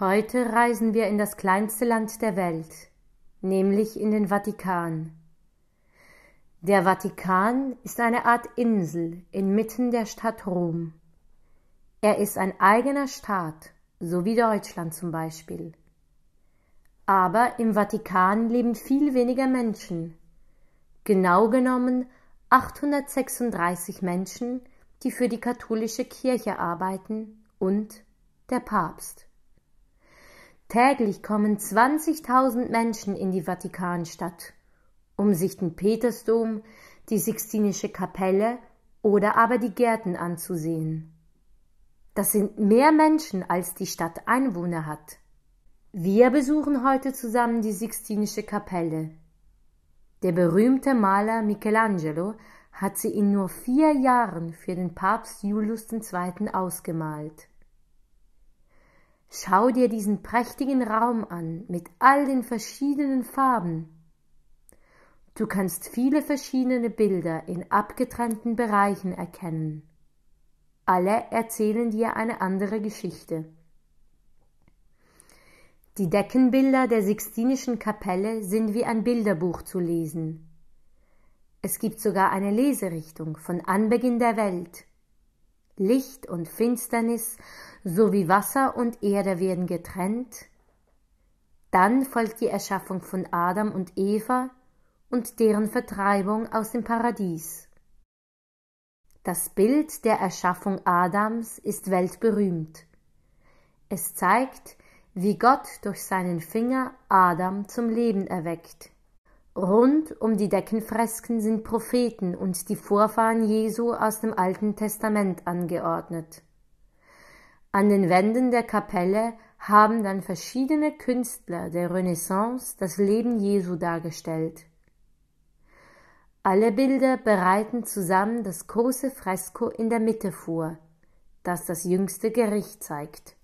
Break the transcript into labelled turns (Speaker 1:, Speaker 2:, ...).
Speaker 1: Heute reisen wir in das kleinste Land der Welt, nämlich in den Vatikan. Der Vatikan ist eine Art Insel inmitten der Stadt Rom. Er ist ein eigener Staat, so wie Deutschland zum Beispiel. Aber im Vatikan leben viel weniger Menschen. Genau genommen 836 Menschen, die für die katholische Kirche arbeiten und der Papst. Täglich kommen 20.000 Menschen in die Vatikanstadt, um sich den Petersdom, die Sixtinische Kapelle oder aber die Gärten anzusehen. Das sind mehr Menschen, als die Stadt Einwohner hat. Wir besuchen heute zusammen die Sixtinische Kapelle. Der berühmte Maler Michelangelo hat sie in nur vier Jahren für den Papst Julius II. ausgemalt. Schau dir diesen prächtigen Raum an mit all den verschiedenen Farben. Du kannst viele verschiedene Bilder in abgetrennten Bereichen erkennen. Alle erzählen dir eine andere Geschichte. Die Deckenbilder der Sixtinischen Kapelle sind wie ein Bilderbuch zu lesen. Es gibt sogar eine Leserichtung von Anbeginn der Welt Licht und Finsternis sowie Wasser und Erde werden getrennt. Dann folgt die Erschaffung von Adam und Eva und deren Vertreibung aus dem Paradies. Das Bild der Erschaffung Adams ist weltberühmt. Es zeigt, wie Gott durch seinen Finger Adam zum Leben erweckt. Rund um die Deckenfresken sind Propheten und die Vorfahren Jesu aus dem Alten Testament angeordnet. An den Wänden der Kapelle haben dann verschiedene Künstler der Renaissance das Leben Jesu dargestellt. Alle Bilder bereiten zusammen das große Fresko in der Mitte vor, das das jüngste Gericht zeigt.